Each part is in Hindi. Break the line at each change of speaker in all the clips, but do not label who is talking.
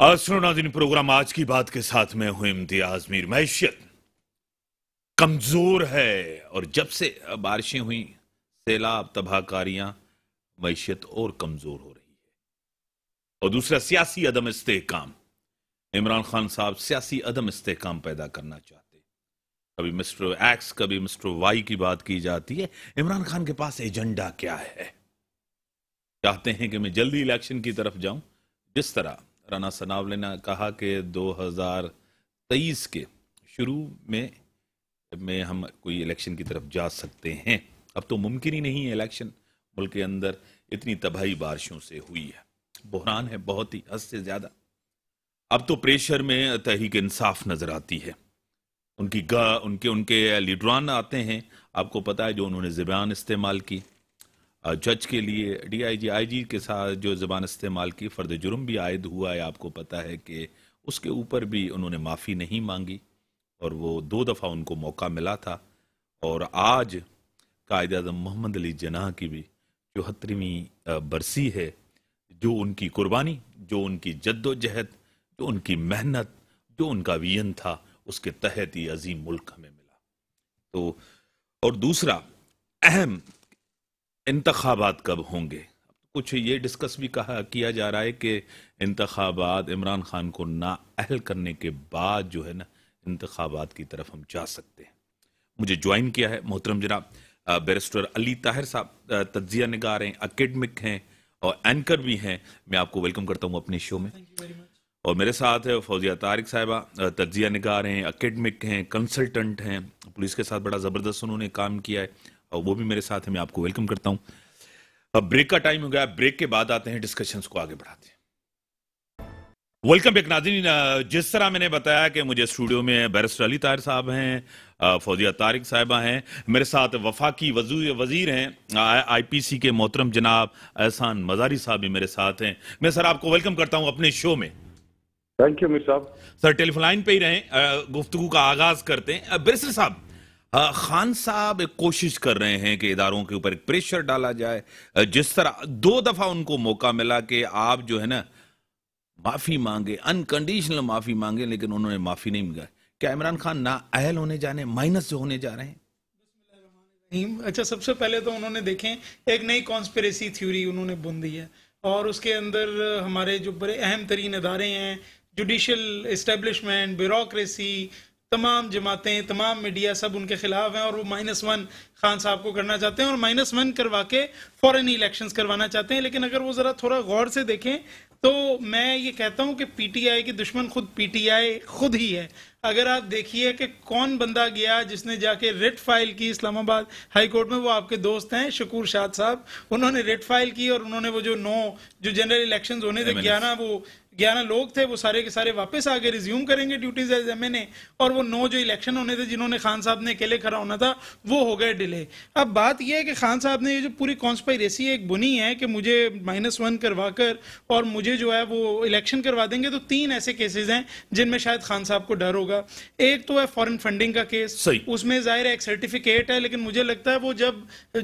दिन प्रोग्राम आज की बात के साथ मैं हूं इम्तियाज मीर मैशियत कमजोर है और जब से बारिशें हुई सैलाब तबाहकारियां मैशियत और कमजोर हो रही है और दूसरा सियासी अदम इस्तेकाम इमरान खान साहब सियासी अदम इस्तेकाम पैदा करना चाहते कभी मिस्टर एक्स कभी मिस्टर वाई की बात की जाती है इमरान खान के पास एजेंडा क्या है चाहते हैं कि मैं जल्दी इलेक्शन की तरफ जाऊं जिस तरह राना सनावले ने कहा कि 2023 के शुरू में में हम कोई इलेक्शन की तरफ जा सकते हैं अब तो मुमकिन ही नहीं है इलेक्शन मुल्क के अंदर इतनी तबाही बारिशों से हुई है बहरान है बहुत ही हद से ज़्यादा अब तो प्रेशर में तहरीक इंसाफ नज़र आती है उनकी गा उनके उनके लीडरान आते हैं आपको पता है जो उन्होंने ज़बान इस्तेमाल की जज के लिए डीआईजी आईजी के साथ जो ज़बान इस्तेमाल की फ़र्द जुर्म भी आयद हुआ है आपको पता है कि उसके ऊपर भी उन्होंने माफ़ी नहीं मांगी और वो दो दफ़ा उनको मौका मिला था और आज कायद अजम मोहम्मद अली जना की भी चौहत्तरवीं बरसी है जो उनकी कुर्बानी जो उनकी जद्दोजहद जो उनकी मेहनत जो उनका वियन था उसके तहत ही अजीम मुल्क हमें मिला तो और दूसरा अहम इंतबात कब होंगे कुछ ये डिस्कस भी कहा किया जा रहा है कि इंतबात इमरान खान को नाअहल करने के बाद जो है ना इंतबात की तरफ हम जा सकते हैं मुझे ज्वाइन किया है मोहतरम जनाब बैरिस्टर अली ताहिर साहब तजिया नगार हैं अकेडमिक हैं और एंकर भी हैं मैं आपको वेलकम करता हूँ अपने शो में और मेरे साथ है फौजिया तारिक साहिबा तजिया नगार हैं अकेडमिक हैं कंसल्टेंट हैं पुलिस के साथ बड़ा ज़बरदस्त उन्होंने काम किया है और वो भी मेरे साथ है मैं आपको वेलकम करता हूं अब ब्रेक का टाइम हो गया ब्रेक के बाद आते हैं डिस्कशन को आगे बढ़ाते हैं वेलकम बैक नाजीन जिस तरह मैंने बताया कि मुझे स्टूडियो में बैरिस्टर अली तार साहब हैं फौजिया तारिक साहिबा हैं मेरे साथ वफाकी वजीर हैं आईपीसी के मोहतरम जनाब एहसान मजारी साहब भी मेरे साथ हैं मैं सर आपको वेलकम करता हूं अपने शो में थैंक यू मिर साहब सर टेलीफोन लाइन पे ही रहें गुफ्तु का आगाज करते हैं बैरिस्टर साहब खान साहब एक कोशिश कर रहे हैं कि इदारों के ऊपर एक प्रेशर डाला जाए जिस तरह दो दफा उनको मौका मिला कि आप जो है ना माफी मांगे अनकंडीशनल माफी मांगे लेकिन उन्होंने माफी नहीं मांगा क्या इमरान खान ना अहल होने जाने माइनस जो होने जा रहे
हैं अच्छा सबसे पहले तो उन्होंने देखें एक नई कॉन्स्पेरेसी थ्योरी उन्होंने बुन दी है और उसके अंदर हमारे जो बड़े अहम तरीन अदारे हैं जुडिशल इस्टेब्लिशमेंट ब्यूरोसी तमाम जमातें तमाम मीडिया सब उनके खिलाफ हैं और वो माइनस वन खान साहब को करना चाहते हैं और माइनस वन करवा के फॉरन इलेक्शंस करवाना चाहते हैं लेकिन अगर वो ज़रा थोड़ा गौर से देखें तो मैं ये कहता हूँ कि पीटीआई के दुश्मन खुद पीटीआई खुद ही है अगर आप देखिए कि कौन बंदा गया जिसने जाके रिट फाइल की इस्लामाबाद हाई कोर्ट में वो आपके दोस्त हैं शकूर शाह साहब उन्होंने रिट फाइल की और उन्होंने वो जो नौ जो जनरल इलेक्शंस होने थे ग्यारह वो ग्यारह लोग थे वो सारे के सारे वापस आके रिज्यूम करेंगे ड्यूटीज एज एम और वो नौ जो इलेक्शन होने थे जिन्होंने खान साहब ने अकेले खड़ा होना था वो हो गए डिले अब बात यह है कि खान साहब ने ये जो पूरी कॉन्स्पायरेसी एक बुनी है कि मुझे माइनस वन करवा कर और मुझे जो है वो इलेक्शन करवा देंगे तो तीन ऐसे केसेज हैं जिनमें शायद खान साहब को डर होगा एक तो है फॉरन फंडिंग का केस उसमें जाहिर है एक सर्टिफिकेट है लेकिन मुझे लगता है वो जब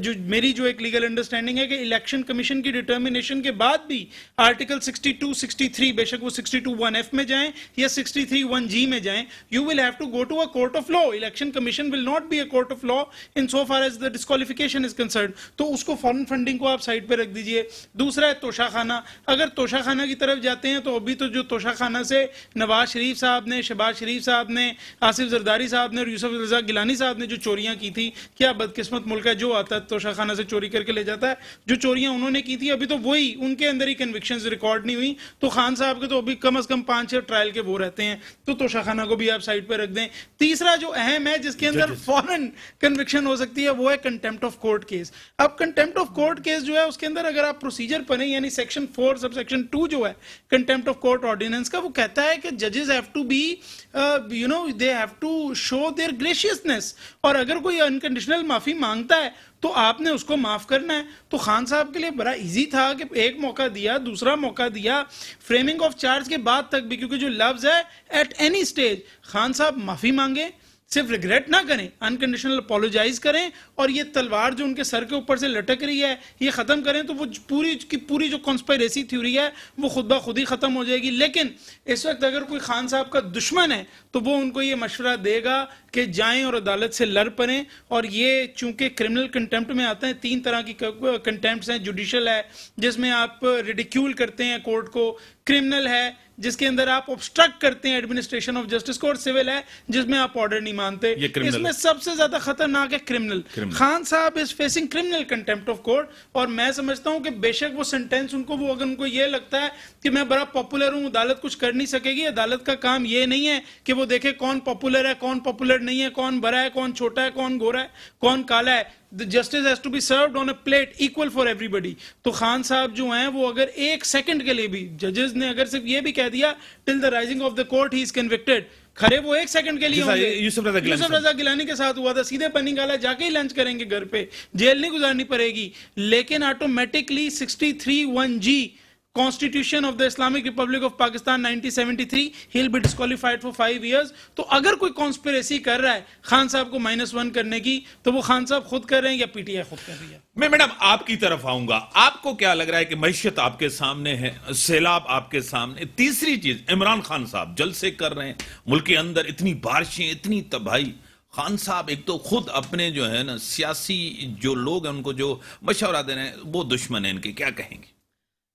जो मेरी जो एक लीगल अंडरस्टैंडिंग है कि इलेक्शन कमीशन की डिटर्मिनेशन के बाद भी article sixty two sixty three बेशक वो 62.1f में जाएं या 63.1g में जाएं you will have to go to a court of law election commission will not be a court of law in so far as the disqualification is concern तो उसको फॉरन फंडिंग को आप साइड पर रख दीजिए दूसरा है तोशाखाना अगर तोशाखाना की तरफ जाते हैं तो अभी तो जो तोशाखाना से नवाज शरीफ साहब ने शबाज शरीफ साहब ने आसिफ जरदारी साहब ने और यूसुफ रजा गिलानी साहब ने जो चोरियां की थी क्या बदकिस्मत मुल्क है जो आता है तोशाखाना से चोरी करके ले जाता है जो चोरियां उन्होंने की थी अभी तो वही उनके अंदर ही कन्विक्शन रिकॉर्ड नहीं हुई तो खान साहब आपके तो अभी कम अज कम पांच छह ट्रायल के वो रहते हैं तो तोशाखाना को भी आप साइड पर रख दें तीसरा जो अहम है जिसके अंदर फॉरन कन्विक्शन हो सकती है वो है कंटेम्प्ट ऑफ कोर्ट केस अब कंटेम्प्ट ऑफ कोर्ट केस जो है उसके अंदर अगर आप प्रोसीजर पढ़ें यानी section four sub section two जो है कंटेम्प्ट ऑफ कोर्ट ऑर्डिनेंस का वो कहता है कि जजेस have to be you know they have to show their graciousness और अगर कोई अनकंडीशनल माफी मांगता है तो आपने उसको माफ़ करना है तो खान साहब के लिए बड़ा इजी था कि एक मौका दिया दूसरा मौका दिया फ्रेमिंग ऑफ चार्ज के बाद तक भी क्योंकि जो लफ्ज़ है एट एनी स्टेज खान साहब माफ़ी मांगे सिर्फ रिग्रेट ना करें अनकंडीशनल अपोलोजाइज करें और ये तलवार जो उनके सर के ऊपर से लटक रही है ये ख़त्म करें तो वो पूरी की पूरी जो कॉन्स्पायरेसी थ्योरी है वो खुद ब खुद ही ख़त्म हो जाएगी लेकिन इस वक्त अगर कोई खान साहब का दुश्मन है तो वो उनको ये मशवरा देगा कि जाएं और अदालत से लड़ पड़ें और ये चूंकि क्रिमिनल कंटेम्प्ट में आते हैं तीन तरह की कंटेम्प्ट हैं जुडिशल है जिसमें आप रिडिक्यूल करते हैं कोर्ट को क्रिमिनल है जिसके अंदर आप ऑब्स्ट्रक्ट करते हैं एडमिनिस्ट्रेशन ऑफ जस्टिस को और सिविल है जिसमें आप ऑर्डर नहीं मानते इसमें सबसे ज्यादा खतरनाक है क्रिमिनल खान साहब is facing criminal contempt of court और मैं समझता हूं कि बेशक वो सेंटेंस उनको वो अगर उनको ये लगता है कि मैं बड़ा पॉपुलर हूं अदालत कुछ कर नहीं सकेगी अदालत का काम ये नहीं है कि वो देखे कौन पॉपुलर है कौन पॉपुलर नहीं है कौन बड़ा है कौन छोटा है कौन गोरा है कौन काला है justice has to be serve on a plate equal for everybody तो खान साहब जो हैं वो अगर एक सेकंड के लिए भी जजेस ने अगर सिर्फ ये भी कह दिया till the rising of the court he is convicted खरे वो एक सेकंड के लिए होंगे यूसुफ रजा गिलानी यूसुफ रजा गिलानी के साथ हुआ था सीधे पनी गाला जाके ही लंच करेंगे घर पे जेल नहीं गुजारनी पड़ेगी लेकिन automatically sixty three one G constitution of the Islamic Republic of Pakistan 1973 he be disqualified for five years तो अगर कोई कॉन्स्पिरेसी कर रहा है खान साहब को माइनस वन करने की तो वो खान साहब खुद कर रहे हैं या पीटीआई खुद कर रही है
मैं मैडम आपकी तरफ आऊंगा आपको क्या लग रहा है कि मैशियत आपके सामने है सैलाब आपके सामने तीसरी चीज इमरान खान साहब जलसे कर रहे हैं मुल्क के अंदर इतनी बारिशें इतनी तबाही खान साहब एक तो खुद अपने जो है ना सियासी जो लोग हैं उनको जो मशवरा दे रहे हैं वो दुश्मन है इनके क्या कहेंगे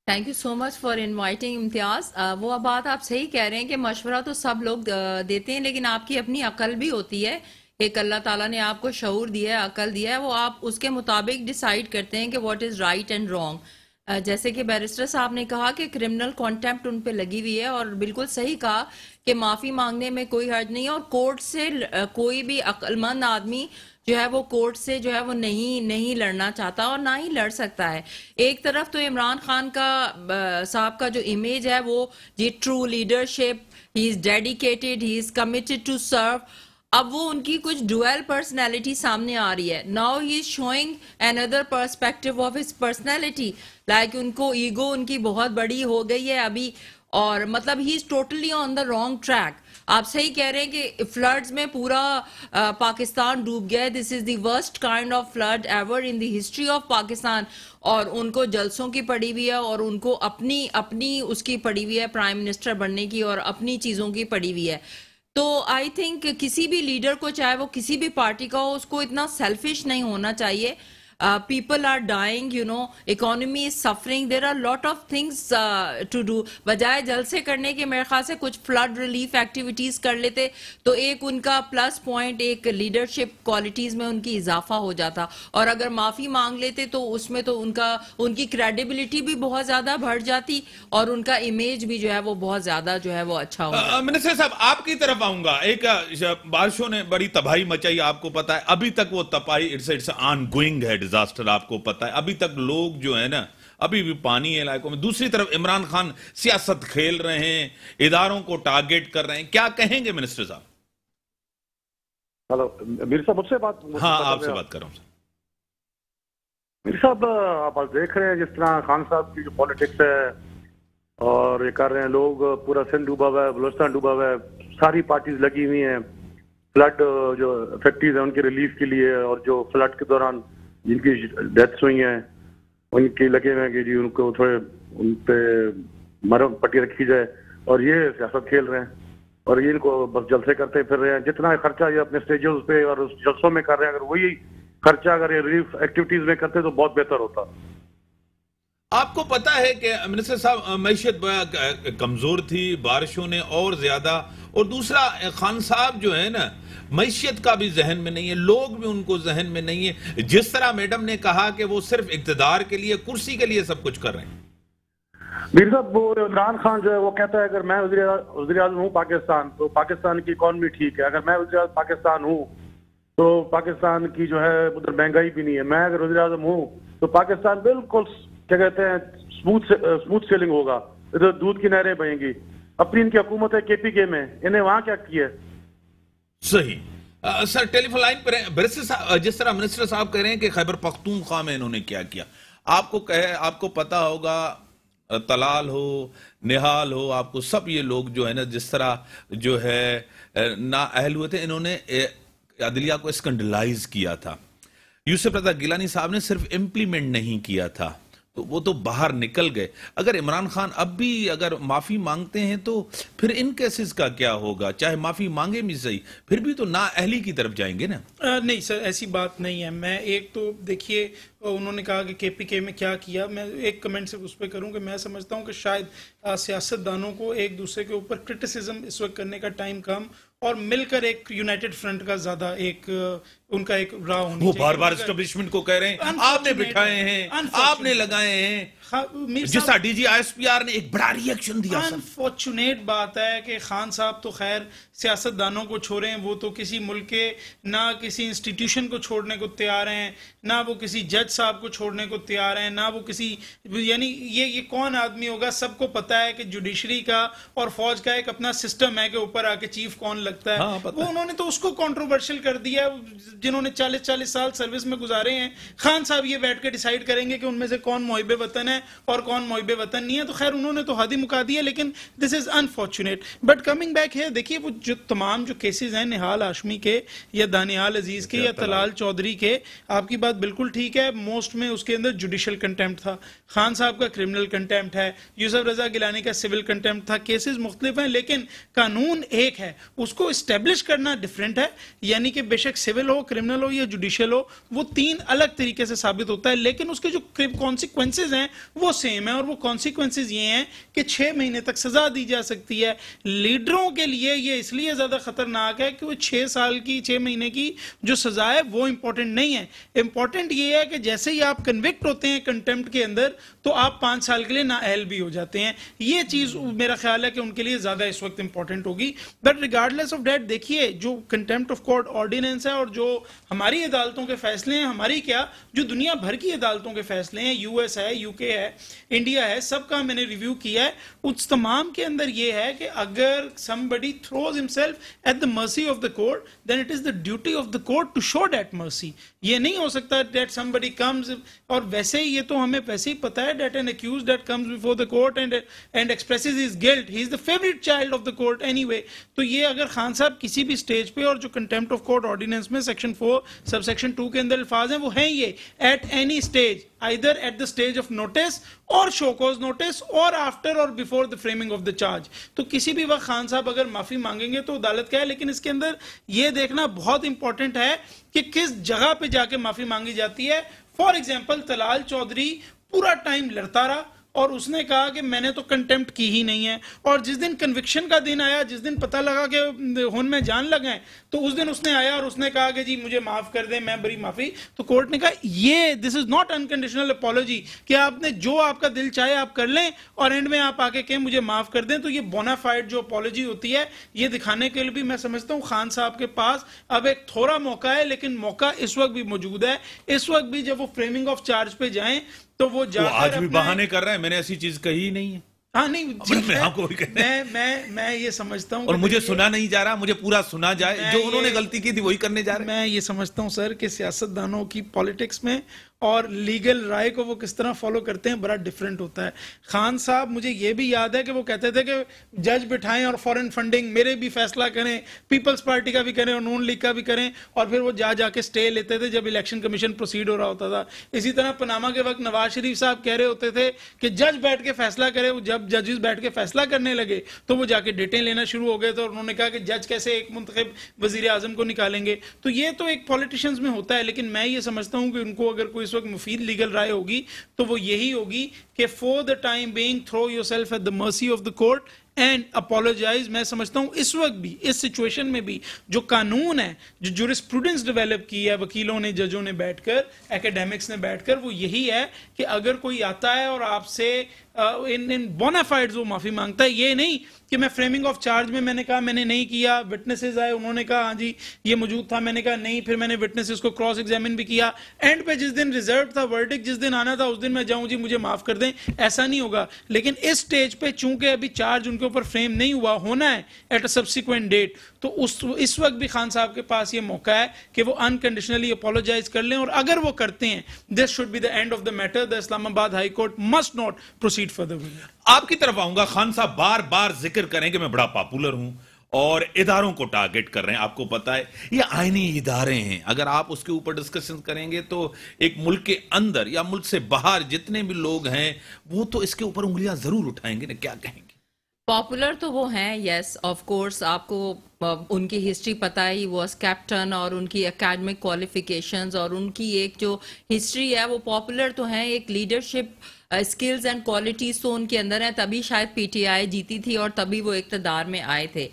thank you so much for inviting Imtiaz वो बात आप सही कह रहे हैं कि मशवरा तो सब लोग uh, देते हैं लेकिन आपकी अपनी अकल भी होती है एक अल्लाह ताला ने आपको शूर दिया है अकल दिया है वो आप उसके मुताबिक डिसाइड करते हैं कि what is right and wrong जैसे कि बैरिस्टर साहब ने कहा कि क्रिमिनल कॉन्टेम्प्ट उन पर लगी हुई है और बिल्कुल सही कहा कि माफ़ी मांगने में कोई हर्ज नहीं है और कोर्ट से uh, कोई भी अक्लमंद आदमी जो है वो कोर्ट से जो है वो नहीं नहीं लड़ना चाहता और ना ही लड़ सकता है एक तरफ तो इमरान खान का साहब का जो इमेज है वो ये true leadership he is dedicated he is committed to serve अब वो उनकी कुछ डुअल पर्सनैलिटी सामने आ रही है now he is showing an other perspective of his personality like उनको ईगो उनकी बहुत बड़ी हो गई है अभी और मतलब he is totally on the wrong track आप सही कह रहे हैं कि फ्लड्स में पूरा आ, पाकिस्तान डूब गया this is the worst kind of flood ever in the history of Pakistan और उनको जलसों की पड़ी हुई है और उनको अपनी अपनी उसकी पड़ी हुई है प्राइम मिनिस्टर बनने की और अपनी चीज़ों की पड़ी हुई है तो आई थिंक किसी भी लीडर को चाहे वो किसी भी पार्टी का हो उसको इतना सेल्फिश नहीं होना चाहिए people are dying you know economy is suffering there are lot of things to do बजाय जल से करने के मेरे ख्याल से कुछ फ्लड रिलीफ एक्टिविटीज़ कर लेते तो एक उनका प्लस पॉइंट एक लीडरशिप क्वालिटीज़ में उनकी इजाफा हो जाता और अगर माफ़ी मांग लेते तो उसमें तो उनका उनकी क्रेडिबिलिटी भी बहुत ज़्यादा बढ़ जाती और उनका इमेज भी जो है वो बहुत ज़्यादा जो है वो अच्छा होता मिनिस्टर साहब आपकी
तरफ आऊंगा एक बारिशों ने बड़ी तबाही मचाई आपको पता है अभी तक वो तपाही इट्स इट्स ऑन गोइंग है डिजास्टर आपको पता है अभी तक लोग जो है ना अभी भी पानी है इलाकों में दूसरी तरफ इमरान खान सियासत खेल रहे हैं इधारों को टारगेट कर रहे हैं क्या कहेंगे
मिनिस्टर साहब हेलो मेरे साहब मुझसे बात हाँ आपसे बात कर रहा हूँ मेरे साहब आप देख रहे हैं जिस तरह खान साहब की जो पॉलिटिक्स है और ये कर रहे हैं लोग पूरा सिंध डूबा हुआ है बलोचिस्तान डूबा हुआ है सारी पार्टीज लगी हुई हैं फ्लड जो फैक्ट्रीज है उनकी रिलीफ के लिए और जो फ्लड के दौरान जिनकी डेथ्स हुई हैं उनके लगे हुए हैं कि जी उनको थोड़े उन पर मरम पट्टी रखी जाए और ये सियासत खेल रहे हैं और ये इनको बस जलसे करते फिर रहे हैं जितना खर्चा ये अपने स्टेजेस पे और उस जलसों में कर रहे हैं अगर वही खर्चा अगर ये रिलीफ एक्टिविटीज में करते तो बहुत बेहतर होता
आपको पता है कि मिनिस्टर साहब मीशत कमजोर थी बारिशों ने और ज्यादा और दूसरा खान साहब जो है ना मैशियत का भी जहन में नहीं है लोग भी उनको जहन में नहीं है जिस तरह मैडम ने कहा कि वो सिर्फ इकतदार के लिए कुर्सी के लिए सब कुछ कर रहे हैं
मीर साहब वो इमरान खान जो है वो कहता है अगर मैं वजी अजम हूँ पाकिस्तान तो पाकिस्तान की इकॉनमी ठीक है अगर मैं वजी पाकिस्तान हूँ तो पाकिस्तान की जो है उधर महंगाई भी नहीं है मैं अगर वजी अजम हूँ तो पाकिस्तान बिल्कुल क्या कहते हैं स्मूथ स्मूथ सेलिंग होगा इधर दूध की नहरें बहेंगी अपनी इनकी हुकूमत है केपी के में इन्हें वहां क्या
किया सही आ, सर टेलीफोन लाइन पर है जिस तरह मिनिस्टर साहब कह रहे हैं कि खैबर पख्तूनख्वा में इन्होंने क्या किया आपको कहे आपको पता होगा तलाल हो निहाल हो आपको सब ये लोग जो है ना जिस तरह जो है ना अहल हुए थे इन्होंने अदलिया को स्कंडलाइज किया था यूसुफ रजा गिलानी साहब ने सिर्फ इम्प्लीमेंट नहीं किया था तो वो तो बाहर निकल गए अगर इमरान खान अब भी अगर माफ़ी मांगते हैं तो फिर इन केसेस का क्या होगा चाहे माफ़ी मांगे भी सही फिर भी तो ना अहली की तरफ जाएंगे ना
आ, नहीं सर ऐसी बात नहीं है मैं एक तो देखिए उन्होंने कहा कि के पी के में क्या किया मैं एक कमेंट सिर्फ उस पर करूँ कि मैं समझता हूँ कि शायद सियासतदानों को एक दूसरे के ऊपर क्रिटिसिज्म इस वक्त करने का टाइम कम और मिलकर एक यूनाइटेड फ्रंट का ज़्यादा एक उनका एक राव वो बार बार एस्टेब्लिशमेंट
को कह रहे हैं आपने बिठाए हैं आपने लगाए हैं जिस डीजी आईएसपीआर ने एक बड़ा रिएक्शन दिया
अनफॉर्चुनेट बात है कि
खान साहब तो खैर
सियासतदानों को छोड़े हैं वो तो किसी मुल्क के ना किसी इंस्टीट्यूशन को छोड़ने को तैयार हैं ना वो किसी जज साहब को छोड़ने को तैयार हैं ना वो किसी यानी ये ये कौन आदमी होगा सबको पता है कि जुडिशरी का और फौज का एक अपना सिस्टम है कि ऊपर आके चीफ कौन लगता है हाँ, वो उन्होंने तो उसको कॉन्ट्रोवर्शियल कर दिया जिन्होंने 40-40 साल सर्विस में गुजारे हैं खान साहब ये बैठ के डिसाइड करेंगे कि उनमें से कौन मोहब वतन है और कौन मोहब वतन नहीं है तो खैर उन्होंने तो हद ही मुका दी है लेकिन this is unfortunate but coming back है देखिए वो जो तमाम जो केसेज हैं निहाल आशमी के या दानियाल अजीज़ के या तलाल चौधरी के आपकी बात बिल्कुल ठीक है मोस्ट में उसके अंदर जुडिशल कंटेम्प्ट था खान साहब का क्रिमिनल कंटेम्प्ट है यूसफ रजा गिलानी का सिविल कंटेम्प्ट था केसेज मुख्तलिफ हैं लेकिन कानून एक है उसको इस्टेब्लिश करना डिफरेंट है यानी कि बेशक सिविल हो क्रिमिनल हो या जुडिशियल हो वो तीन अलग तरीके से साबित होता है लेकिन उसके जो कॉन्सिक्वेंसेज हैं वो सेम है और वो कॉन्सिक्वेंसेज ये हैं कि छः महीने तक सजा दी जा सकती है लीडरों के लिए ये इसलिए ज़्यादा खतरनाक है कि वो छः साल की छः महीने की जो सजा है वो इम्पोर्टेंट नहीं है इंपॉर्टेंट ये है कि जैसे ही आप कन्विक्ट होते हैं कंटेम्प्ट के अंदर तो आप पाँच साल के लिए नाअहल भी हो जाते हैं ये चीज़ मेरा ख्याल है कि उनके लिए ज़्यादा इस वक्त इंपॉर्टेंट होगी बट रिगार्डलेस ऑफ डेट देखिए जो कंटेम्प्ट ऑफ कोर्ट ऑर्डिनेंस है और जो हमारी अदालतों के फैसले हैं हमारी क्या जो दुनिया भर की अदालतों के फैसले हैं यूएस है यूके है इंडिया है सबका मैंने रिव्यू किया है उस तमाम के अंदर ये है कि अगर somebody throws himself at the mercy of the court then it is the duty of the court to show that mercy ये नहीं हो सकता डेट समबडी कम्स और वैसे ही ये तो हमें वैसे ही पता है that an accused that comes before the court and and express his guilt he is the favourite child of the court वे तो ये अगर खान साहब किसी भी स्टेज पे और जो कंटेम्प्ट ऑफ कोर्ट ऑर्डिनेंस में section four sub section two के अंदर अल्फाज हैं वो हैं ये at any stage either at the stage of notice और शोकॉज नोटिस और आफ्टर और before the framing of the charge तो किसी भी वक्त खान साहब अगर माफी मांगेंगे तो अदालत क्या है लेकिन इसके अंदर यह देखना बहुत इंपॉर्टेंट है कि किस जगह पे जाके माफी मांगी जाती है फॉर एग्जाम्पल तलाल चौधरी पूरा टाइम लड़ता रहा और उसने कहा कि मैंने तो कंटेम्प्ट की ही नहीं है और जिस दिन कन्विक्शन का दिन आया जिस दिन पता लगा कि हुन में जान लगाए तो उस दिन उसने आया और उसने कहा कि जी मुझे माफ़ कर दें मैं बड़ी माफ़ी तो कोर्ट ने कहा ये this is not unconditional apology कि आपने जो आपका दिल चाहे आप कर लें और एंड में आप आके कहें मुझे माफ़ कर दें तो ये बोनाफाइड जो अपॉलोजी होती है ये दिखाने के लिए भी मैं समझता हूँ खान साहब के पास अब एक थोड़ा मौका है लेकिन मौका इस वक्त भी मौजूद है इस वक्त भी जब वो फ्रेमिंग ऑफ चार्ज पे जाएं तो वो तो आज भी बहाने
कर रहे हैं मैंने ऐसी चीज कही नहीं है
हाँ नहीं मैं मैं, हाँ
कोई मैं
मैं मैं ये समझता हूँ और मुझे सुना नहीं जा रहा
मुझे पूरा सुना जाए जो उन्होंने गलती की थी वही करने जा रहे मैं ये समझता हूँ सर कि सियासतदानों की
पॉलिटिक्स में और लीगल राय को वो किस तरह फॉलो करते हैं बड़ा डिफरेंट होता है खान साहब मुझे ये भी याद है कि वो कहते थे कि जज बिठाएं और फॉरेन फंडिंग मेरे भी फैसला करें पीपल्स पार्टी का भी करें और नून लीग का भी करें और फिर वो जा जाके स्टे लेते थे जब इलेक्शन कमीशन प्रोसीड हो रहा होता था इसी तरह पनामा के वक्त नवाज शरीफ साहब कह रहे होते थे कि जज बैठ के फैसला करे जब जजेस बैठ के फैसला करने लगे तो वो जाके डेटें लेना शुरू हो गए थे और उन्होंने कहा कि जज कैसे एक मुंतब वजीर आजम को निकालेंगे तो ये तो एक पॉलिटिशियंस में होता है लेकिन मैं ये समझता हूँ कि उनको अगर कोई इस वक्त मुफीद लीगल राय होगी तो वो यही होगी कि for the time being throw yourself at the mercy of the court and apologise मैं समझता हूँ इस वक्त भी इस सिचुएशन में भी जो कानून है जो जूरिस्प्रूडेंस डेवलप की है वकीलों ने जजों ने बैठकर एकेडेमिक्स ने बैठकर वो यही है कि अगर कोई आता है और आपसे इन इन बोनाफाइड वो माफी मांगता है ये नहीं कि मैं फ्रेमिंग ऑफ चार्ज में मैंने कहा मैंने नहीं किया विटनेसेस आए उन्होंने कहा हाँ जी ये मौजूद था मैंने कहा नहीं फिर मैंने विटनेसेस को क्रॉस एग्जामिन भी किया एंड पे जिस दिन रिजर्व था वर्डिक जिस दिन आना था उस दिन मैं जाऊं जी मुझे माफ कर दें ऐसा नहीं होगा लेकिन इस स्टेज पे चूंकि अभी चार्ज उनके ऊपर फ्रेम नहीं हुआ होना है एट अ सब्सिक्वेंट डेट तो उस इस वक्त भी खान साहब के पास ये मौका है कि वो अनकंडीशनली अपोलोजाइज कर लें और अगर वो करते हैं this should be the end of the matter the Islamabad High Court must not proceed further
आपकी तरफ आऊंगा खान साहब बार बार जिक्र करें कि मैं बड़ा पॉपुलर हूं और इधारों को टारगेट कर रहे हैं आपको पता है ये आईनी इदारे हैं अगर आप उसके ऊपर डिस्कशन करेंगे तो एक मुल्क के अंदर या मुल्क से बाहर जितने भी लोग हैं वो तो इसके ऊपर उंगलियां जरूर उठाएंगे ना क्या कहेंगे
पॉपुलर तो वो हैं यस ऑफ कोर्स आपको uh, उनकी हिस्ट्री पता ही वो कैप्टन और उनकी एकेडमिक क्वालिफिकेशंस और उनकी एक जो हिस्ट्री है वो पॉपुलर तो हैं एक लीडरशिप स्किल्स एंड क्वालिटीज तो उनके अंदर है तभी शायद पीटीआई जीती थी और तभी वो इकतदार में आए थे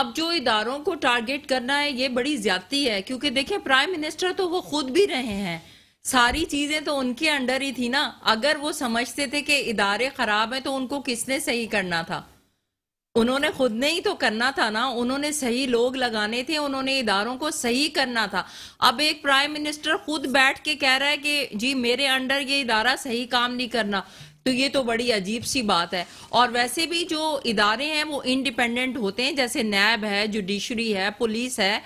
अब जो इदारों को टारगेट करना है ये बड़ी ज्यादती है क्योंकि देखिए प्राइम मिनिस्टर तो वो खुद भी रहे हैं सारी चीजें तो उनके अंडर ही थी ना अगर वो समझते थे कि इदारे खराब हैं तो उनको किसने सही करना था उन्होंने खुद ने ही तो करना था ना उन्होंने सही लोग लगाने थे उन्होंने इदारों को सही करना था अब एक प्राइम मिनिस्टर खुद बैठ के कह रहा है कि जी मेरे अंडर ये इदारा सही काम नहीं करना तो ये तो बड़ी अजीब सी बात है और वैसे भी जो इदारे हैं वो इंडिपेंडेंट होते हैं जैसे नैब है जुडिशरी है पुलिस है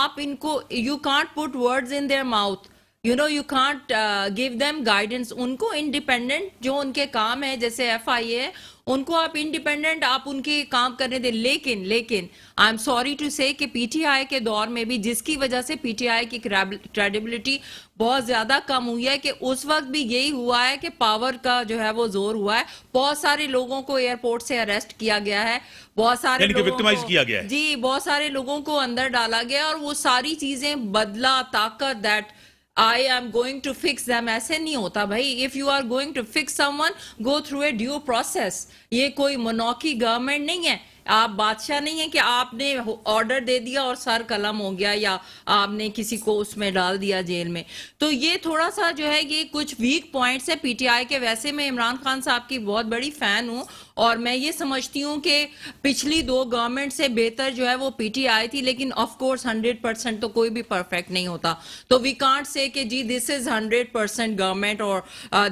आप इनको you can't put words in their mouth you know you can't give them guidance उनको इंडिपेंडेंट जो उनके काम है जैसे एफ आई ए उनको आप इंडिपेंडेंट आप उनके काम करने दें लेकिन लेकिन आई एम सॉरी टू से कि पीटीआई के दौर में भी जिसकी वजह से पीटीआई की क्रेडिबिलिटी बहुत ज्यादा कम हुई है कि उस वक्त भी यही हुआ है कि पावर का जो है वो जोर हुआ है बहुत सारे लोगों को एयरपोर्ट से अरेस्ट किया गया है बहुत सारे लोगों को, किया गया है। जी बहुत सारे लोगों को अंदर डाला गया और वो सारी चीजें बदला ताकत that I am going to fix them ऐसे नहीं होता भाई if you are going to fix one go through a due process ये कोई मोनोकी गवर्नमेंट नहीं है आप बादशाह नहीं है कि आपने ऑर्डर दे दिया और सर कलम हो गया या आपने किसी को उसमें डाल दिया जेल में तो ये थोड़ा सा जो है ये कुछ वीक पॉइंट्स है पीटीआई के वैसे मैं इमरान खान साहब की बहुत बड़ी फैन हूँ और मैं ये समझती हूँ कि पिछली दो गवर्नमेंट से बेहतर जो है वो पीटीआई थी लेकिन ऑफ कोर्स परसेंट तो कोई भी परफेक्ट नहीं होता तो वी कांट से कि जी this is hundred percent government और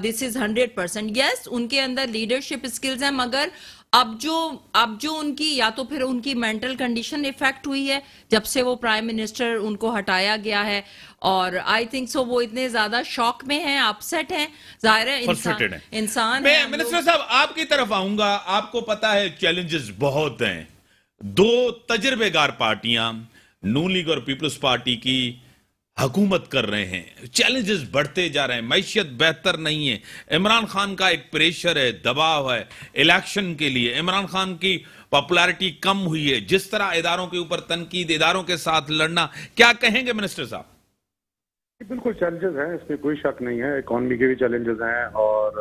this is hundred percent yes उनके अंदर लीडरशिप स्किल्स हैं मगर अब जो अब जो उनकी या तो फिर उनकी मेंटल कंडीशन इफेक्ट हुई है जब से वो प्राइम मिनिस्टर उनको हटाया गया है और आई थिंक सो वो इतने ज्यादा शॉक में हैं अपसेट हैं जाहिर है इंसान इंसान मैं मिनिस्टर साहब आपकी
तरफ आऊंगा आपको पता है चैलेंजेस बहुत हैं दो तजर्बेगार पार्टियां नू लीग और पीपल्स पार्टी की हकूमत कर रहे हैं चैलेंजेस बढ़ते जा रहे हैं मैशियत बेहतर नहीं है इमरान खान का एक प्रेशर है दबाव है इलेक्शन के लिए इमरान खान की पॉपुलैरिटी कम हुई है जिस तरह इदारों के ऊपर तनकीद इदारों के साथ लड़ना क्या कहेंगे मिनिस्टर साहब
बिल्कुल चैलेंजेस हैं इसमें कोई शक नहीं है इकॉनमी के भी चैलेंजेस हैं और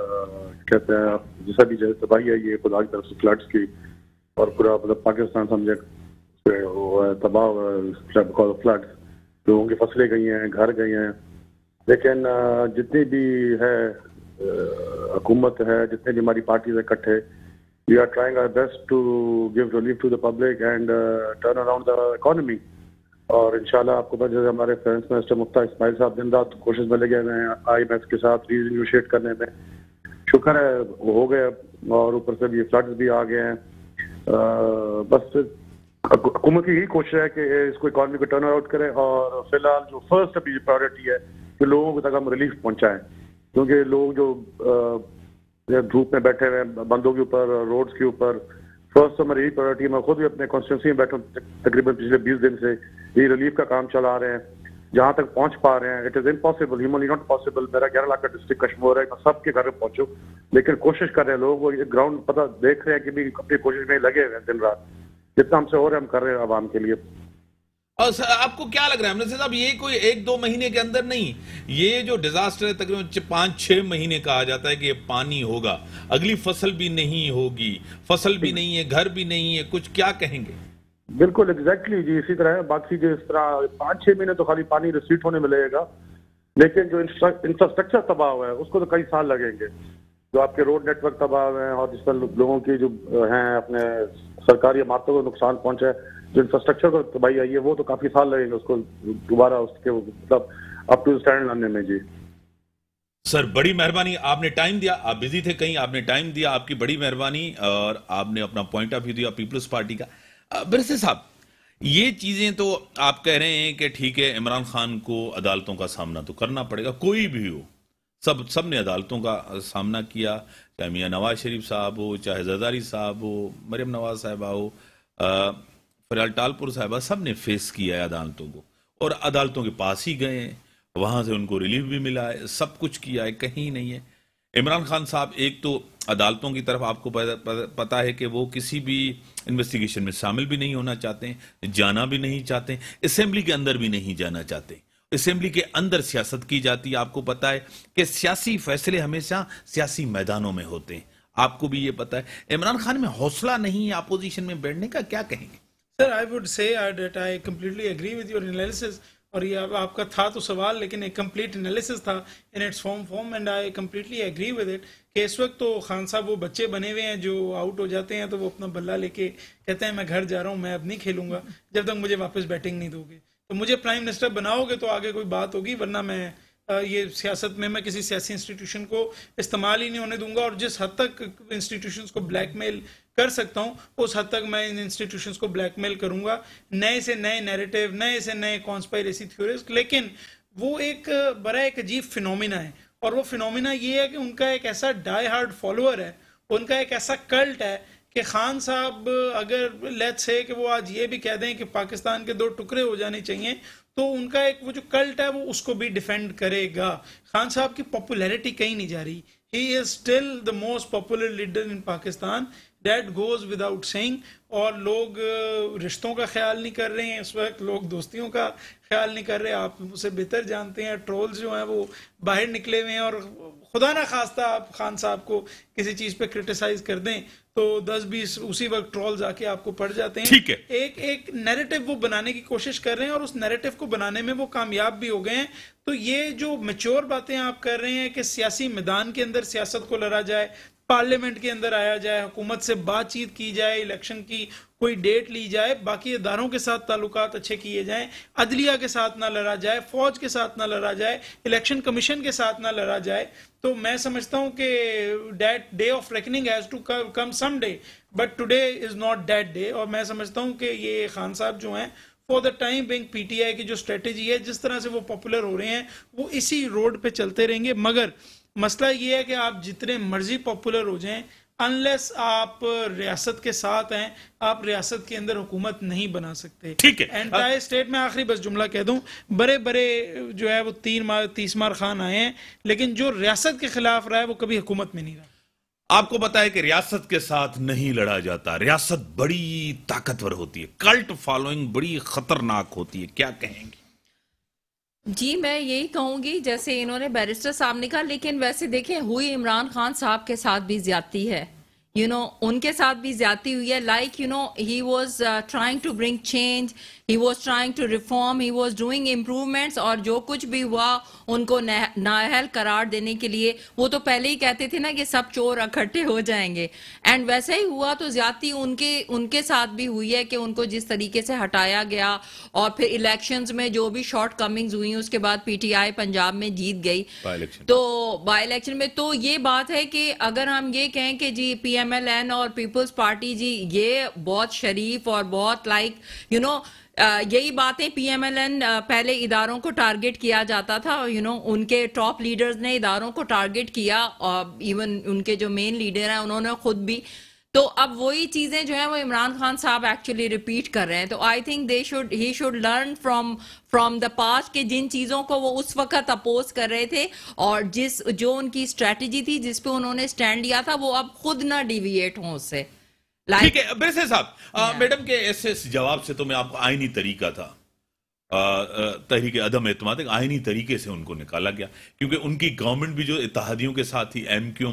कहते हैं जैसा भी जैसे तबाही है ये खुदा की तरफ से फ्लड्स की और पूरा मतलब पाकिस्तान समझे तबाह फ्लड्स लोगों की फसलें गई हैं घर गए हैं लेकिन जितनी भी है हुकूमत है जितने भी हमारी पार्टीज इकट्ठे we are trying our best to give relief to the public and turn around the economy और इंशाल्लाह आपको पता जैसे हमारे फाइनेंस मिनिस्टर मुफ्ता इस्माइल साहब दिन रात कोशिश में लगे हुए हैं आई एम के साथ रीनिगोशिएट करने में शुक्र है हो गए और ऊपर से भी फ्लड्स भी आ गए हैं बस हुकूमत की यही कोशिश है कि इसको इकॉनमी को टर्न आउट करें और फिलहाल जो फर्स्ट अभी प्रायोरिटी है कि लोगों को तक हम रिलीफ पहुंचाएं क्योंकि लोग जो धूप में बैठे हुए हैं बंदों के ऊपर रोड्स के ऊपर फर्स्ट तो हमारी यही प्रायोरिटी मैं खुद भी अपने कॉन्स्टिट्यूंसी में बैठा तकरीबन पिछले बीस दिन से ये रिलीफ का काम चला रहे हैं जहाँ तक पहुँच पा रहे हैं it is impossible humanly not possible मेरा ग्यारह लाख का डिस्ट्रिक्ट कश्मीर है मैं सबके घर में पहुंचू लेकिन कोशिश कर रहे हैं लोग ग्राउंड पता देख रहे हैं कि भी अपनी कोशिश में लगे हुए हैं दिन रात जितना हमसे हो रहा हम कर रहे हैं आवाम के लिए
और सर आपको क्या लग रहा है अमृत साहब ये कोई एक दो महीने के अंदर नहीं ये जो डिजास्टर है तकरीबन पांच छह महीने का आ जाता है कि ये पानी होगा अगली फसल भी नहीं होगी फसल भी नहीं है घर भी नहीं है कुछ क्या कहेंगे
बिल्कुल एग्जैक्टली exactly जी इसी तरह है बाकी जो इस तरह पांच छह महीने तो खाली पानी रिसीट होने में लेकिन जो इंफ्रास्ट्रक्चर तबाह हुआ है उसको तो कई साल लगेंगे जो आपके रोड नेटवर्क तबाह हैं और जिस पर लोगों की जो हैं अपने सरकारी इमारतों को नुकसान पहुंचे जो इंफ्रास्ट्रक्चर को तबाही आई है वो तो काफी साल लगेंगे उसको दोबारा उसके मतलब अप टू स्टैंड लाने में जी
सर बड़ी मेहरबानी आपने टाइम दिया आप बिजी थे कहीं आपने टाइम दिया आपकी बड़ी मेहरबानी और आपने अपना पॉइंट ऑफ व्यू दिया पीपल्स पार्टी का बिरसे साहब ये चीजें तो आप कह रहे हैं कि ठीक है इमरान खान को अदालतों का सामना तो करना पड़ेगा कोई भी हो सब सब ने अदालतों का सामना किया चाहे मियाँ नवाज शरीफ साहब हो चाहे जदारी साहब हो मरियम नवाज साहबा हो फरियाल टालपुर साहबा सब ने फेस किया है अदालतों को और अदालतों के पास ही गए वहाँ से उनको रिलीफ भी मिला है सब कुछ किया है कहीं नहीं है इमरान खान साहब एक तो अदालतों की तरफ आपको पता है कि वो किसी भी इन्वेस्टिगेशन में शामिल भी नहीं होना चाहते जाना भी नहीं चाहते असम्बली के अंदर भी नहीं जाना चाहते असेंबली के अंदर सियासत की जाती है आपको पता है कि सियासी फैसले हमेशा सियासी मैदानों में होते हैं आपको भी ये पता है इमरान खान में हौसला नहीं है अपोजिशन में बैठने का क्या कहेंगे sir I would say
I completely agree with your analysis और ये आपका था तो सवाल लेकिन एक कम्प्लीट एनालिसिस था in its form form and I completely agree with it कि इस वक्त तो खान साहब वो बच्चे बने हुए हैं जो आउट हो जाते हैं तो वो अपना बल्ला लेके कहते हैं मैं घर जा रहा हूँ मैं अब नहीं खेलूंगा जब तक मुझे वापस बैटिंग नहीं दोगे तो मुझे प्राइम मिनिस्टर बनाओगे तो आगे कोई बात होगी वरना मैं ये सियासत में मैं किसी सियासी इंस्टीट्यूशन को इस्तेमाल ही नहीं होने दूंगा और जिस हद तक इंस्टीट्यूशंस को ब्लैकमेल कर सकता हूँ उस हद तक मैं इन इंस्टीट्यूशंस को ब्लैकमेल करूंगा नए से नए नैरेटिव नए से नए कॉन्स्पायरेसी थ्योरीज लेकिन वो एक बड़ा एक अजीब फिनोमिना है और वो फिनोमिना ये है कि उनका एक ऐसा डाई हार्ड फॉलोअर है उनका एक ऐसा कल्ट है कि खान साहब अगर लेट्स से कि वो आज ये भी कह दें कि पाकिस्तान के दो टुकड़े हो जाने चाहिए तो उनका एक वो जो कल्ट है वो उसको भी डिफेंड करेगा खान साहब की पॉपुलैरिटी कहीं नहीं जा रही he is still the most popular leader in Pakistan that goes without saying और लोग रिश्तों का ख्याल नहीं कर रहे हैं इस वक्त लोग दोस्तियों का ख्याल नहीं कर रहे आप उसे बेहतर जानते हैं ट्रोल्स जो हैं वो बाहर निकले हुए हैं और खुदा ना खास्ता आप खान साहब को किसी चीज़ पे क्रिटिसाइज कर दें तो 10-20 उसी वक्त ट्रॉल आके आपको पड़ जाते हैं ठीक है एक एक नैरेटिव वो बनाने की कोशिश कर रहे हैं और उस नैरेटिव को बनाने में वो कामयाब भी हो गए हैं तो ये जो मेच्योर बातें आप कर रहे हैं कि सियासी मैदान के अंदर सियासत को लड़ा जाए पार्लियामेंट के अंदर आया जाए हुकूमत से बातचीत की जाए इलेक्शन की कोई डेट ली जाए बाकी इदारों के साथ ताल्लुक अच्छे किए जाएं अदलिया के साथ ना लड़ा जाए फौज के साथ ना लड़ा जाए इलेक्शन कमीशन के साथ ना लड़ा जाए तो मैं समझता हूं कि that day of reckoning has to come some day but today is not that day और मैं समझता हूं कि ये खान साहब जो हैं for the time being PTI की जो स्ट्रेटेजी है जिस तरह से वो पॉपुलर हो रहे हैं वो इसी रोड पे चलते रहेंगे मगर मसला ये है कि आप जितने मर्जी पॉपुलर हो जाएं अनलेस आप रियासत के साथ हैं आप रियासत के अंदर हुकूमत नहीं बना सकते ठीक है एंटायर स्टेट में आखिरी बस जुमला कह दूं बड़े बड़े जो है वो तीन मार तीस मार खान
आए हैं लेकिन जो रियासत के खिलाफ रहा है वो कभी हुकूमत में नहीं रहा आपको बताया कि रियासत के साथ नहीं लड़ा जाता रियासत बड़ी ताकतवर होती है कल्ट फॉलोइंग बड़ी खतरनाक होती है क्या कहेंगे
जी मैं यही कहूंगी जैसे इन्होंने बैरिस्टर साहब ने कहा लेकिन वैसे देखें हुई इमरान खान साहब के साथ भी ज्यादा है यू you नो know, उनके साथ भी ज्यादा हुई है like you know he was trying to bring change he was trying to reform he was doing improvements और जो कुछ भी हुआ उनको नाहल करार देने के लिए वो तो पहले ही कहते थे ना कि सब चोर इकट्ठे हो जाएंगे एंड वैसे ही हुआ तो ज्यादा उनके उनके साथ भी हुई है कि उनको जिस तरीके से हटाया गया और फिर इलेक्शंस में जो भी शॉर्ट कमिंग्स हुई उसके बाद पीटीआई पंजाब में जीत गई तो बाई इलेक्शन में तो ये बात है कि अगर हम ये कहें कि जी पीएमएलएन और पीपल्स पार्टी जी ये बहुत शरीफ और बहुत लाइक यू नो यही बातें पीएमएलएन पहले इदारों को टारगेट किया जाता था यू नो उनके टॉप लीडर्स ने इदारों को टारगेट किया और इवन उनके जो मेन लीडर हैं उन्होंने खुद भी तो अब वही चीजें जो है वो इमरान खान साहब एक्चुअली रिपीट कर रहे हैं तो I think they should he should learn from from the past के जिन चीज़ों को वो उस वक्त अपोज कर रहे थे और जिस जो उनकी स्ट्रेटजी थी जिस पे उन्होंने स्टैंड लिया था वो अब खुद ना डिविएट हों उससे ठीक है बेसे
साहब मैडम के ऐसे जवाब से तो मैं आपको आईनी तरीका था तहरीक अदम एतम एक आइनी तरीके से उनको निकाला गया क्योंकि उनकी गवर्नमेंट भी जो इतिहादियों के साथ ही M Q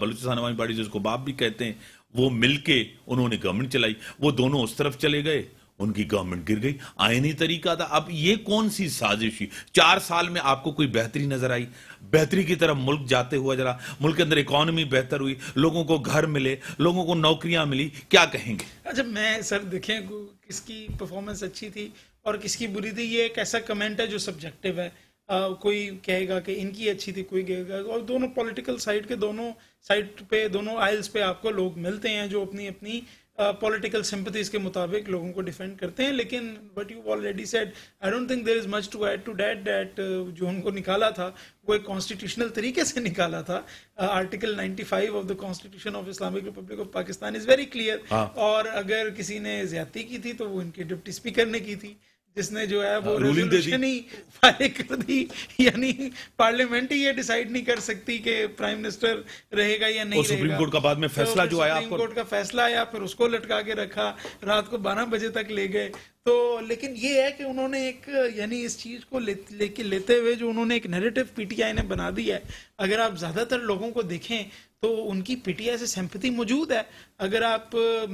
Balochistan Awami party जिसको बाप भी कहते हैं वो मिलके उन्होंने गवर्नमेंट चलाई वो दोनों उस तरफ चले गए उनकी गवर्नमेंट गिर गई आयनी तरीका था अब ये कौन सी साजिश हुई चार साल में आपको कोई बेहतरी नजर आई बेहतरी की तरफ मुल्क जाते हुआ जरा मुल्क के अंदर इकोनॉमी बेहतर हुई लोगों को घर मिले लोगों को नौकरियां मिली क्या कहेंगे
अच्छा मैं सर देखें किसकी परफॉर्मेंस अच्छी थी और किसकी बुरी थी ये एक ऐसा कमेंट है जो सब्जेक्टिव है आ, कोई कहेगा कि इनकी अच्छी थी कोई कहेगा और दोनों पॉलिटिकल साइड के दोनों साइड पे दोनों आइल्स पे आपको लोग मिलते हैं जो अपनी अपनी पॉलिटिकल सिंपथीज के मुताबिक लोगों को डिफेंड करते हैं लेकिन but you already said I don't think there is much to add to that that जो उनको निकाला था वो एक कॉन्स्टिट्यूशनल तरीके से निकाला था article ninety five of the constitution of Islamic Republic of Pakistan is very clear और अगर किसी ने ज्यादा की थी तो वो इनके डिप्टी स्पीकर ने की थी जिसने जो है वो रूलिंग हाँ, दे दी फाइल कर दी यानी पार्लियामेंट ही ये डिसाइड नहीं कर सकती कि प्राइम मिनिस्टर रहेगा या नहीं सुप्रीम कोर्ट का बाद में तो फैसला जो आया सुप्रीम कोर्ट का फैसला आया फिर उसको लटका के रखा रात को बारह बजे तक ले गए तो लेकिन ये है कि उन्होंने एक यानी इस चीज को लेके ले, लेते हुए जो उन्होंने एक नेरेटिव पीटीआई ने बना दिया है अगर आप ज्यादातर लोगों को देखें तो उनकी पीटीआई से सिंपति मौजूद है अगर आप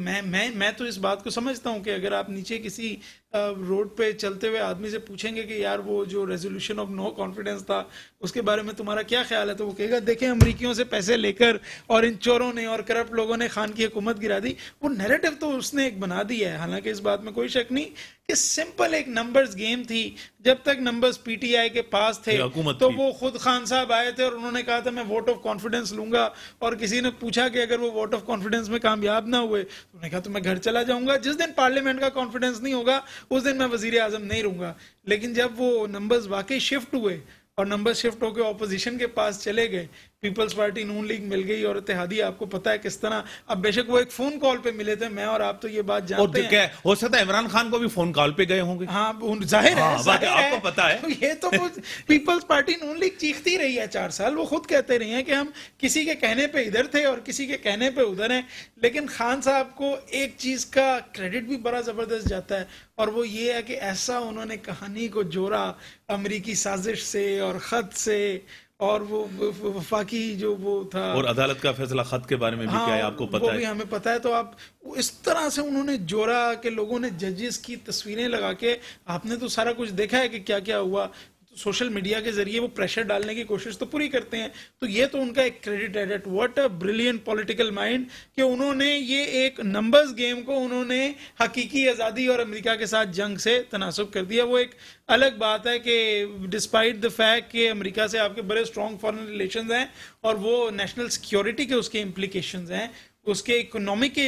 मैं मैं मैं तो इस बात को समझता हूं कि अगर आप नीचे किसी रोड पे चलते हुए आदमी से पूछेंगे कि यार वो जो रेजोल्यूशन ऑफ नो कॉन्फिडेंस था उसके बारे में तुम्हारा क्या ख्याल है तो वो कहेगा देखें अमरीकियों से पैसे लेकर और इन चोरों ने और करप्ट लोगों ने खान की हुकूमत गिरा दी वो नैरेटिव तो उसने एक बना दिया है हालांकि इस बात में कोई शक नहीं कि सिंपल एक नंबर्स गेम थी जब तक नंबर्स पीटीआई के पास थे तो वो खुद खान साहब आए थे और उन्होंने कहा था मैं वोट ऑफ कॉन्फिडेंस लूंगा और किसी ने पूछा कि अगर वो वोट ऑफ कॉन्फिडेंस में कामयाब ना हुए तो उन्होंने कहा तो मैं घर चला जाऊंगा जिस दिन पार्लियामेंट का कॉन्फिडेंस नहीं होगा उस दिन मैं वजीर आजम नहीं रहूंगा लेकिन जब वो नंबर्स वाकई शिफ्ट हुए और नंबर शिफ्ट होकर ऑपोजिशन के पास चले गए पीपल्स पार्टी नून लीग मिल गई और इतिहादी आपको पता है किस तरह अब बेशक वो एक फोन कॉल पे मिले थे मैं और आप तो ये बात जानते हैं
हो सकता है इमरान खान को भी फोन कॉल पे गए
होंगे हाँ जाहिर है, हाँ, है आपको पता है तो ये तो पीपल्स पार्टी नून लीग चीखती रही है चार साल वो खुद कहते रही है कि हम किसी के कहने पे इधर थे और किसी के कहने पे उधर है लेकिन खान साहब को एक चीज का क्रेडिट भी बड़ा जबरदस्त जाता है और वो ये है कि ऐसा उन्होंने कहानी को जोड़ा अमरीकी साजिश से और खत से और वो वफाकी जो वो था और अदालत
का फैसला खत के बारे में भी हाँ, क्या है आपको पता वो है भी
हमें पता है तो आप इस तरह से उन्होंने जोड़ा के लोगों ने जजेस की तस्वीरें लगा के आपने तो सारा कुछ देखा है कि क्या क्या हुआ सोशल मीडिया के जरिए वो प्रेशर डालने की कोशिश तो पूरी करते हैं तो ये तो उनका एक क्रेडिट है that what a brilliant political mind कि उन्होंने ये एक नंबर्स गेम को उन्होंने हकीकी आज़ादी और अमेरिका के साथ जंग से तनासब कर दिया वो एक अलग बात है कि डिस्पाइट द फैक्ट कि अमेरिका से आपके बड़े स्ट्रॉन्ग फॉरन रिलेशन हैं और वो नेशनल सिक्योरिटी के उसके इम्प्लीकेशन हैं उसके इकोनॉमिक के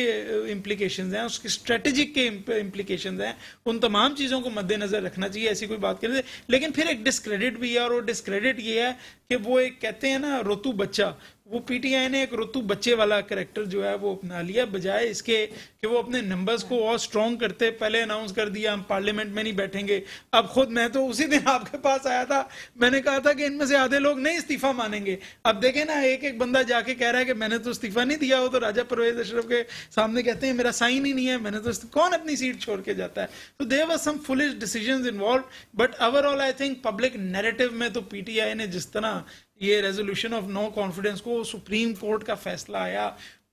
इम्प्लीकेशन हैं उसके स्ट्रेटेजिक के इम्प्लीकेशन हैं उन तमाम चीज़ों को मद्देनजर रखना चाहिए ऐसी कोई बात करें लेकिन फिर एक डिस्क्रेडिट भी है और वो डिस्क्रेडिट ये है कि वो एक कहते हैं ना रोतू बच्चा वो पीटीआई ने एक रुतु बच्चे वाला करेक्टर जो है वो अपना लिया बजाय इसके कि वो अपने नंबर्स को और स्ट्रॉन्ग करते पहले अनाउंस कर दिया हम पार्लियामेंट में नहीं बैठेंगे अब खुद मैं तो उसी दिन आपके पास आया था मैंने कहा था कि इनमें से आधे लोग नहीं इस्तीफा मानेंगे अब देखें ना एक एक बंदा जाके कह रहा है कि मैंने तो इस्तीफा नहीं दिया हो तो राजा परवेज अशरफ के सामने कहते हैं मेरा साइन ही नहीं है मैंने तो कौन अपनी सीट छोड़ के जाता है तो there was some foolish decision involve but overall I think public narrative में तो पीटीआई ने जिस तरह ये रेजोल्यूशन ऑफ नो कॉन्फिडेंस को सुप्रीम कोर्ट का फैसला आया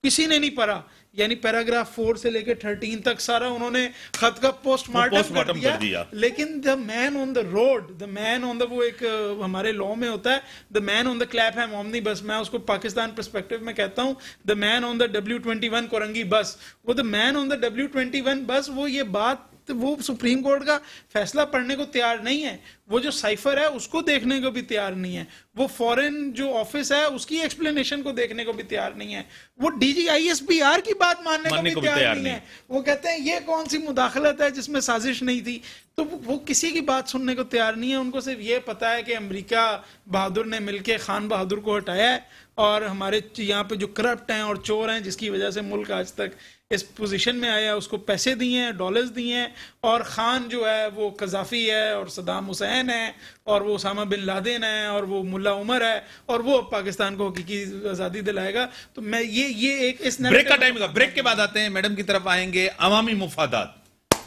किसी ने नहीं पढ़ा यानी पैराग्राफ फोर से लेकर थर्टीन तक सारा उन्होंने खत का पोस्टमार्टम पोस्ट कर, कर दिया लेकिन the man on the road the man on the वो एक हमारे लॉ में होता है the man on the Clapham मोमनी बस मैं उसको पाकिस्तान परस्पेक्टिव में कहता हूँ the man on the W twenty one Korangi bus वो the man on the W twenty one bus वो ये बात तो वो सुप्रीम कोर्ट का फैसला पढ़ने को तैयार नहीं है वो जो साइफर है उसको देखने को भी तैयार नहीं है वो फॉरेन जो ऑफिस है उसकी एक्सप्लेनेशन को देखने को भी तैयार नहीं है वो डीजीआईएसपीआर की बात मानने, मानने को भी तैयार नहीं, नहीं है वो कहते हैं ये कौन सी मुदाखलत है जिसमें साजिश नहीं थी तो वो किसी की बात सुनने को तैयार नहीं है उनको सिर्फ ये पता है कि अमरीका बहादुर ने मिलके खान बहादुर को हटाया है और हमारे यहाँ पे जो करप्ट हैं और चोर हैं जिसकी वजह से मुल्क आज तक इस पोजीशन में आया उसको पैसे दिए हैं डॉलर्स दिए हैं और ख़ान जो है वो कजाफी है और सदाम हुसैन है और वो उसामा बिन लादेन है और वो मुल्ला उमर है और वो पाकिस्तान को हकीकी आज़ादी दिलाएगा तो मैं ये ये एक इस ब्रेक का टाइम
ब्रेक के बाद आते हैं मैडम की तरफ आएंगे अवामी मुफादात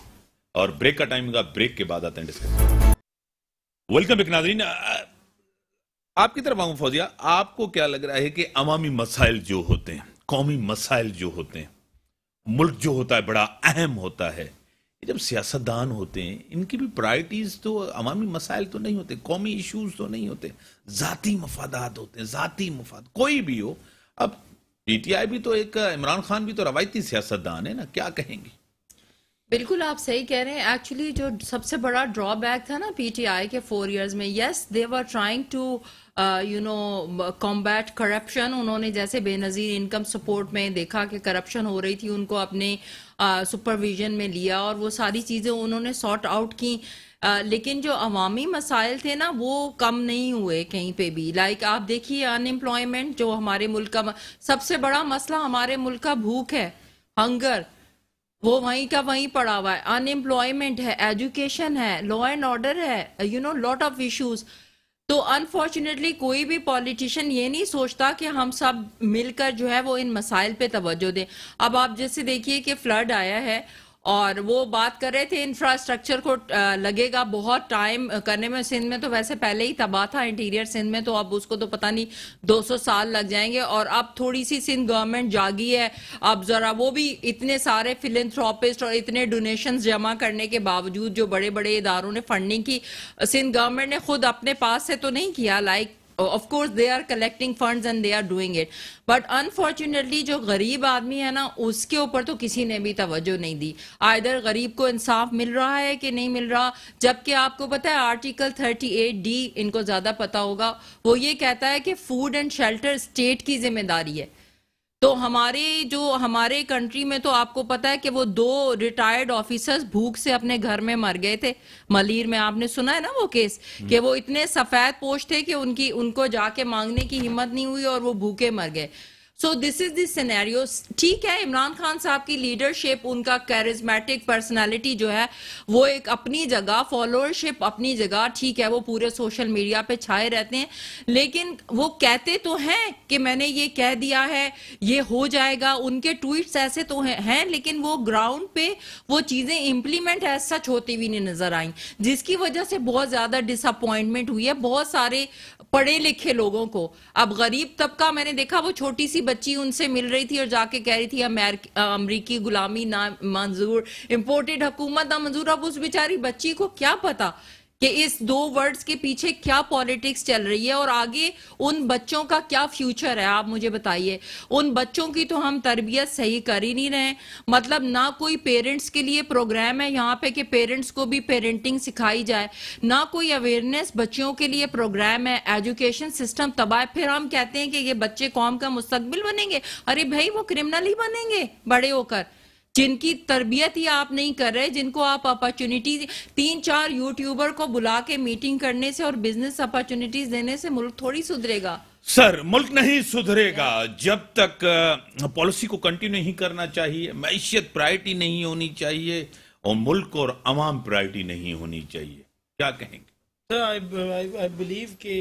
और ब्रेक का टाइम होगा ब्रेक के बाद आते हैं डिस्कशन वेलकम एक नाजरीन आपकी तरफ आऊं फौजिया आपको क्या लग रहा है कि अवामी मसाइल जो होते हैं कौमी मसाइल जो होते हैं मुल्क जो होता है बड़ा अहम होता है जब सियासतदान होते हैं इनकी भी प्रायरिटीज़ तो अवामी मसाइल तो नहीं होते कौमी इशूज़ तो नहीं होते ज़ाती मफादात होते हैं ज़ाती मफाद कोई भी हो अब पी टी आई भी तो एक इमरान खान भी तो रवायती सियासतदान है ना क्या कहेंगे
बिल्कुल आप सही कह रहे हैं एक्चुअली जो सबसे बड़ा ड्रॉबैक था ना पीटीआई के फोर इयर्स में yes they were trying to you know combat corruption उन्होंने जैसे बेनज़ीर इनकम सपोर्ट में देखा कि करप्शन हो रही थी उनको अपने सुपरविजन uh, में लिया और वो सारी चीज़ें उन्होंने सॉर्ट आउट की uh, लेकिन जो अवामी मसाइल थे ना वो कम नहीं हुए कहीं पे भी लाइक आप देखिए अनएम्प्लॉयमेंट जो हमारे मुल्क का सबसे बड़ा मसला हमारे मुल्क का भूख है हंगर वो वहीं का वहीं पड़ा हुआ है अनएम्प्लॉयमेंट है एजुकेशन है लॉ एंड ऑर्डर है you know lot of issues तो अनफॉर्चुनेटली कोई भी पॉलिटिशियन ये नहीं सोचता कि हम सब मिलकर जो है वो इन मसाइल पे तवज्जो दें अब आप जैसे देखिए कि फ्लड आया है और वो बात कर रहे थे इंफ्रास्ट्रक्चर को लगेगा बहुत टाइम करने में सिंध में तो वैसे पहले ही तबाह था इंटीरियर सिंध में तो अब उसको तो पता नहीं 200 साल लग जाएंगे और अब थोड़ी सी सिंध गवर्नमेंट जागी है अब जरा वो भी इतने सारे फिलेंथ्रोपिस्ट और इतने डोनेशन जमा करने के बावजूद जो बड़े बड़े इदारों ने फंडिंग की सिंध गवर्नमेंट ने खुद अपने पास से तो नहीं किया like of course they are collecting funds and they are doing it but unfortunately जो गरीब आदमी है ना उसके ऊपर तो किसी ने भी तवज्जो नहीं दी आयदर गरीब को इंसाफ मिल रहा है कि नहीं मिल रहा जबकि आपको पता है आर्टिकल 38 डी इनको ज्यादा पता होगा वो ये कहता है कि फूड एंड शेल्टर स्टेट की जिम्मेदारी है तो हमारे जो हमारे कंट्री में तो आपको पता है कि वो दो रिटायर्ड ऑफिसर्स भूख से अपने घर में मर गए थे मलिर में आपने सुना है ना वो केस हम्म। कि वो इतने सफेद पोष थे कि उनकी उनको जाके मांगने की हिम्मत नहीं हुई और वो भूखे मर गए so this is this scenario ठीक है इमरान खान साहब की लीडरशिप उनका कैरिज्मेटिक पर्सनैलिटी जो है वो एक अपनी जगह फॉलोअरशिप अपनी जगह ठीक है वो पूरे सोशल मीडिया पे छाए रहते हैं लेकिन वो कहते तो हैं कि मैंने ये कह दिया है ये हो जाएगा उनके ट्वीट्स ऐसे तो हैं है, लेकिन वो ग्राउंड पे वो चीजें इंप्लीमेंट एज सच होती हुई नहीं नजर आई जिसकी वजह से बहुत ज्यादा डिसअपॉइंटमेंट हुई है बहुत सारे पढ़े लिखे लोगों को अब गरीब तबका मैंने देखा वो छोटी सी बच्ची उनसे मिल रही थी और जाके कह रही थी अमरीकी गुलामी ना मंजूर इम्पोर्टेड हुकूमत ना मंजूर अब उस बेचारी बच्ची को क्या पता कि इस दो वर्ड्स के पीछे क्या पॉलिटिक्स चल रही है और आगे उन बच्चों का क्या फ्यूचर है आप मुझे बताइए उन बच्चों की तो हम तरबियत सही कर ही नहीं रहे मतलब ना कोई पेरेंट्स के लिए प्रोग्राम है यहाँ पे कि पेरेंट्स को भी पेरेंटिंग सिखाई जाए ना कोई अवेयरनेस बच्चों के लिए प्रोग्राम है एजुकेशन सिस्टम तबाह फिर हम कहते हैं कि ये बच्चे कौम का मुस्तबिल बनेंगे अरे भाई वो क्रिमिनल ही बनेंगे बड़े होकर जिनकी तरबियत ही आप नहीं कर रहे जिनको आप अपॉर्चुनिटी तीन चार यूट्यूबर को बुला के मीटिंग करने से और बिजनेस अपॉर्चुनिटीज देने से मुल्क थोड़ी सुधरेगा
सर मुल्क नहीं सुधरेगा जब तक पॉलिसी को कंटिन्यू नहीं करना चाहिए मैशियत प्रायोरिटी नहीं होनी चाहिए और मुल्क और अवाम प्रायोरिटी नहीं होनी चाहिए क्या कहेंगे
सर आई बिलीव के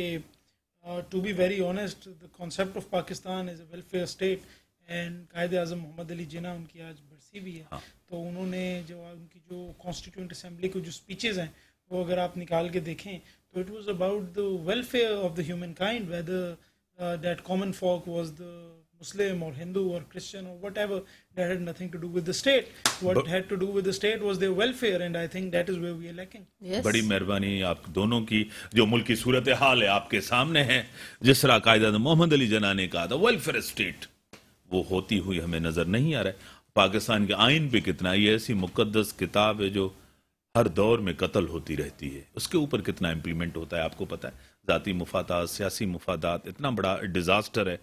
to be very honest the concept of Pakistan is a welfare state and Quaid-e Azam Mohammad Ali जिना उनकी आज एमसी भी है हाँ। तो उन्होंने जो उनकी जो कॉन्स्टिट्यूंट असेंबली के जो स्पीचेज हैं वो अगर आप निकाल के देखें तो it was about the welfare of the human kind whether that common folk was the Muslim or Hindu or Christian or whatever that had nothing to do with the state. What but, had to do with the state was their welfare, and I think that is where we are lacking.
Yes. बड़ी मेहरबानी आप दोनों की जो मुल्क की सूरत हाल है आपके सामने है जिस तरह कायदा मोहम्मद अली जना ने कहा था वेलफेयर स्टेट वो होती हुई हमें नजर नहीं आ रहा है पाकिस्तान के आइन पे कितना ये ऐसी मुकदस किताब है जो हर दौर में कत्ल होती रहती है उसके ऊपर कितना इम्प्लीमेंट होता है आपको पता है ज़ाती मुफादात सियासी मुफादात इतना बड़ा डिज़ास्टर है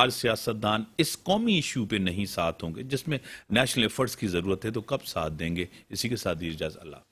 आज सियासतदान इस कौमी इशू पे नहीं साथ होंगे जिसमें नेशनल एफर्ट्स की ज़रूरत है तो कब साथ देंगे इसी के साथ दीजिए इजाज़ अल्लाह